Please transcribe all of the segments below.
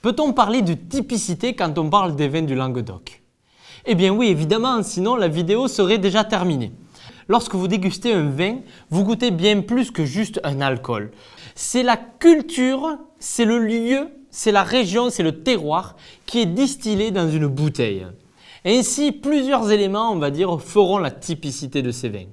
Peut-on parler de typicité quand on parle des vins du Languedoc Eh bien oui, évidemment, sinon la vidéo serait déjà terminée. Lorsque vous dégustez un vin, vous goûtez bien plus que juste un alcool. C'est la culture, c'est le lieu, c'est la région, c'est le terroir qui est distillé dans une bouteille. Ainsi, plusieurs éléments, on va dire, feront la typicité de ces vins.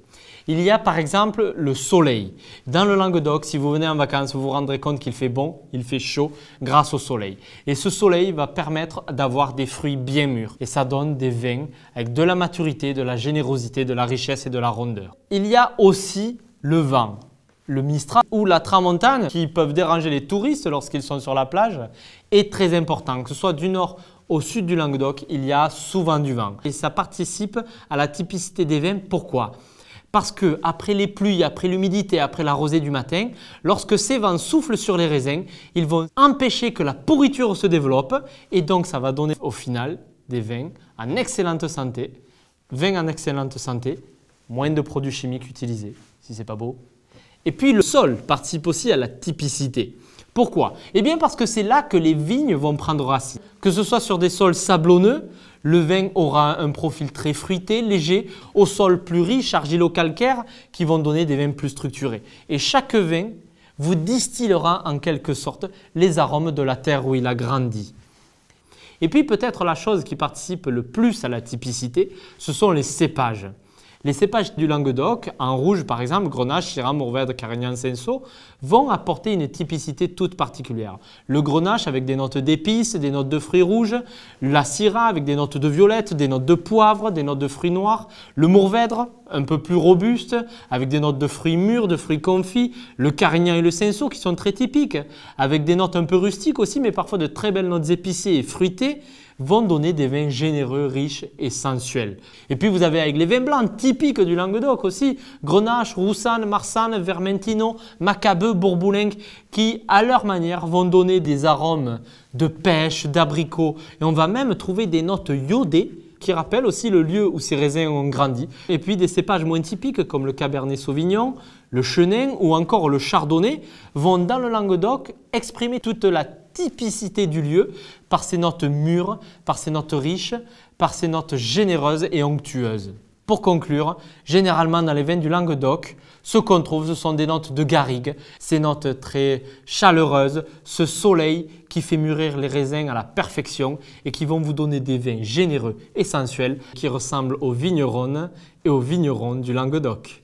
Il y a par exemple le soleil. Dans le Languedoc, si vous venez en vacances, vous vous rendrez compte qu'il fait bon, il fait chaud grâce au soleil. Et ce soleil va permettre d'avoir des fruits bien mûrs. Et ça donne des vins avec de la maturité, de la générosité, de la richesse et de la rondeur. Il y a aussi le vent le Mistral ou la Tramontane qui peuvent déranger les touristes lorsqu'ils sont sur la plage est très important. Que ce soit du nord au sud du Languedoc, il y a souvent du vent et ça participe à la typicité des vins. Pourquoi parce que après les pluies, après l'humidité, après la rosée du matin, lorsque ces vents soufflent sur les raisins, ils vont empêcher que la pourriture se développe et donc ça va donner au final des vins en excellente santé, vins en excellente santé, moins de produits chimiques utilisés, si c'est pas beau, et puis le sol participe aussi à la typicité. Pourquoi Eh bien parce que c'est là que les vignes vont prendre racine. Que ce soit sur des sols sablonneux, le vin aura un profil très fruité, léger, au sol plus riche, argilo-calcaire, qui vont donner des vins plus structurés. Et chaque vin vous distillera en quelque sorte les arômes de la terre où il a grandi. Et puis peut-être la chose qui participe le plus à la typicité, ce sont les cépages. Les cépages du Languedoc, en rouge par exemple, Grenache, Syrah, Mourvèdre, Carignan, Senso, vont apporter une typicité toute particulière. Le Grenache avec des notes d'épices, des notes de fruits rouges, la Syrah avec des notes de violette, des notes de poivre, des notes de fruits noirs, le Mourvèdre un peu plus robuste, avec des notes de fruits mûrs, de fruits confits, le carignan et le cinsault qui sont très typiques, avec des notes un peu rustiques aussi, mais parfois de très belles notes épicées et fruitées, vont donner des vins généreux, riches et sensuels. Et puis vous avez avec les vins blancs typiques du Languedoc aussi, Grenache, Roussanne, Marsanne, Vermentino, Macabeu, Bourboulenc, qui à leur manière vont donner des arômes de pêche, d'abricot, et on va même trouver des notes iodées qui rappelle aussi le lieu où ces raisins ont grandi. Et puis des cépages moins typiques comme le Cabernet Sauvignon, le Chenin ou encore le Chardonnay vont dans le Languedoc exprimer toute la typicité du lieu par ses notes mûres, par ses notes riches, par ses notes généreuses et onctueuses. Pour conclure, généralement dans les vins du Languedoc, ce qu'on trouve, ce sont des notes de garrigue, ces notes très chaleureuses, ce soleil qui fait mûrir les raisins à la perfection et qui vont vous donner des vins généreux et sensuels qui ressemblent aux vignerons et aux vignerons du Languedoc.